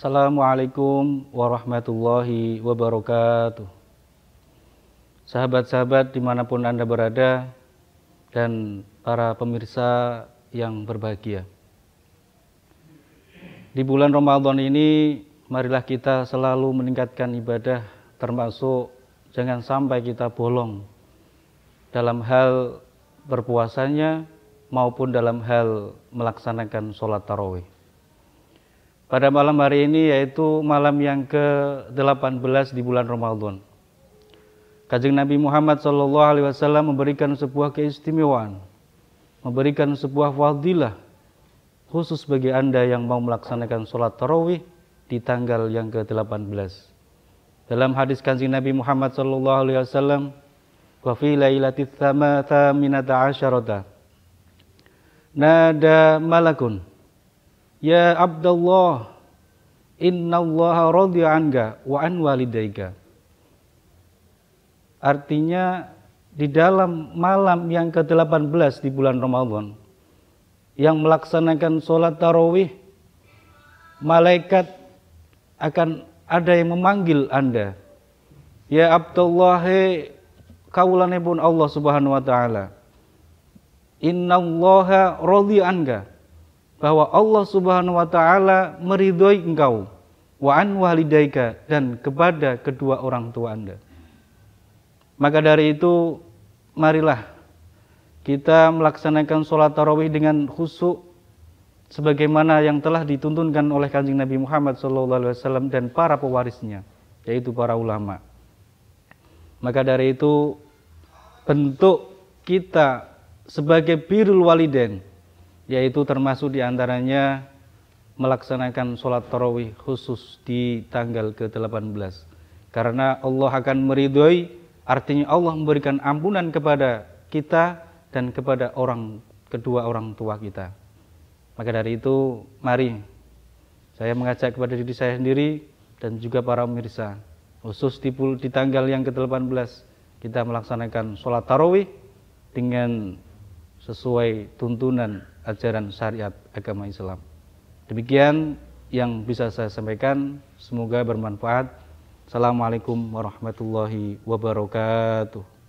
Assalamualaikum warahmatullahi wabarakatuh. Sahabat-sahabat dimanapun Anda berada dan para pemirsa yang berbahagia. Di bulan Ramadan ini, marilah kita selalu meningkatkan ibadah termasuk jangan sampai kita bolong dalam hal berpuasanya maupun dalam hal melaksanakan sholat tarawih pada malam hari ini yaitu malam yang ke-18 di bulan Ramadan. kajeng Nabi Muhammad sallallahu alaihi wasallam memberikan sebuah keistimewaan, memberikan sebuah fadilah khusus bagi Anda yang mau melaksanakan sholat tarawih di tanggal yang ke-18. Dalam hadis kajeng Nabi Muhammad sallallahu alaihi wasallam, "Wa fi lailatil minata asyarata." Nada malakun Ya Abdullah, inna Allah radhiya wa an walidayka. Artinya di dalam malam yang ke-18 di bulan Ramadhan, yang melaksanakan sholat tarawih malaikat akan ada yang memanggil anda ya Abdullah kaulane pun Allah subhanahu wa ta'ala inna Allah radhi bahwa Allah Subhanahu wa taala meridhoi engkau wa an walidaika dan kepada kedua orang tua Anda. Maka dari itu marilah kita melaksanakan sholat tarawih dengan khusyuk sebagaimana yang telah dituntunkan oleh kanjeng Nabi Muhammad SAW dan para pewarisnya, yaitu para ulama. Maka dari itu bentuk kita sebagai birul walidain yaitu termasuk diantaranya melaksanakan sholat tarawih khusus di tanggal ke-18 karena Allah akan meridhoi artinya Allah memberikan ampunan kepada kita dan kepada orang kedua orang tua kita maka dari itu mari saya mengajak kepada diri saya sendiri dan juga para pemirsa khusus di, di tanggal yang ke-18 kita melaksanakan sholat tarawih dengan sesuai tuntunan ajaran syariat agama Islam. Demikian yang bisa saya sampaikan, semoga bermanfaat. Assalamualaikum warahmatullahi wabarakatuh.